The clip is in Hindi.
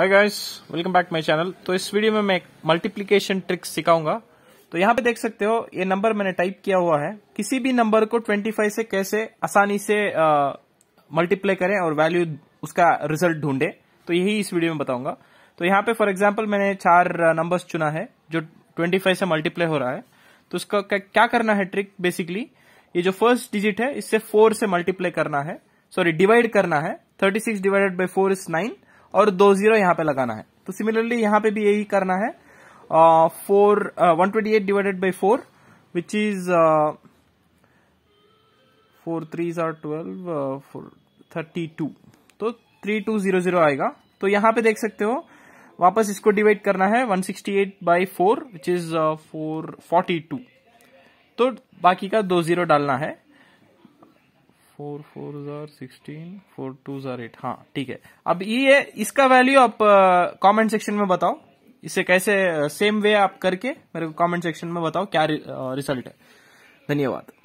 hi guys welcome back my channel तो इस वीडियो में मैं एक मल्टीप्लीकेशन ट्रिक सिखाऊंगा तो यहाँ पे देख सकते हो ये नंबर मैंने टाइप किया हुआ है किसी भी नंबर को 25 से कैसे आसानी से मल्टीप्लाई करें और वैल्यू उसका रिजल्ट ढूंढे तो यही इस वीडियो में बताऊंगा तो यहाँ पे फॉर एग्जाम्पल मैंने चार नंबर्स चुना है जो ट्वेंटी से मल्टीप्लाई हो रहा है तो उसका क्या करना है ट्रिक बेसिकली ये जो फर्स्ट डिजिट है इससे फोर से मल्टीप्लाई करना है सॉरी डिवाइड करना है thirty six divided by four is nine और दो जीरो यहां पे लगाना है तो सिमिलरली यहां पे भी यही करना है four one twenty eight divided by four which is four three are twelve four thirty two तो थ्री टू जीरो जीरो आएगा तो यहां पे देख सकते हो वापस इसको डिवाइड करना है 168 sixty eight by four which is four forty two तो बाकी का दो जीरो डालना है फोर फोर जार सिक्सटीन फोर टू जार एट हाँ ठीक है अब ये इसका वैल्यू आप कमेंट सेक्शन में बताओ इसे कैसे सेम वे आप करके मेरे को कमेंट सेक्शन में बताओ क्या रिजल्ट है धन्यवाद